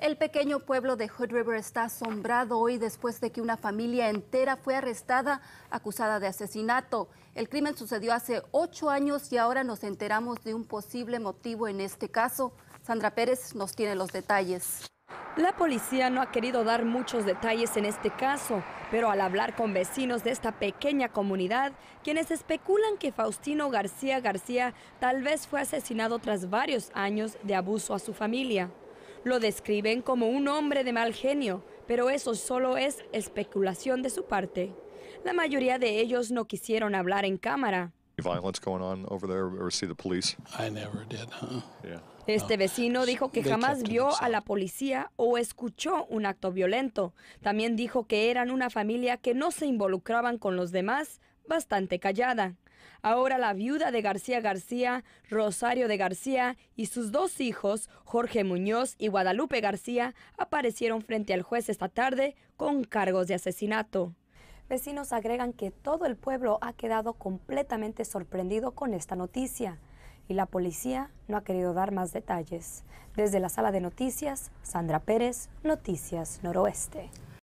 El pequeño pueblo de Hood River está asombrado hoy después de que una familia entera fue arrestada acusada de asesinato. El crimen sucedió hace ocho años y ahora nos enteramos de un posible motivo en este caso. Sandra Pérez nos tiene los detalles. La policía no ha querido dar muchos detalles en este caso, pero al hablar con vecinos de esta pequeña comunidad, quienes especulan que Faustino García García tal vez fue asesinado tras varios años de abuso a su familia. Lo describen como un hombre de mal genio, pero eso solo es especulación de su parte. La mayoría de ellos no quisieron hablar en cámara. Este vecino dijo que jamás vio a la policía o escuchó un acto violento. También dijo que eran una familia que no se involucraban con los demás bastante callada. Ahora la viuda de García García, Rosario de García y sus dos hijos, Jorge Muñoz y Guadalupe García, aparecieron frente al juez esta tarde con cargos de asesinato. Vecinos agregan que todo el pueblo ha quedado completamente sorprendido con esta noticia y la policía no ha querido dar más detalles. Desde la sala de noticias, Sandra Pérez, Noticias Noroeste.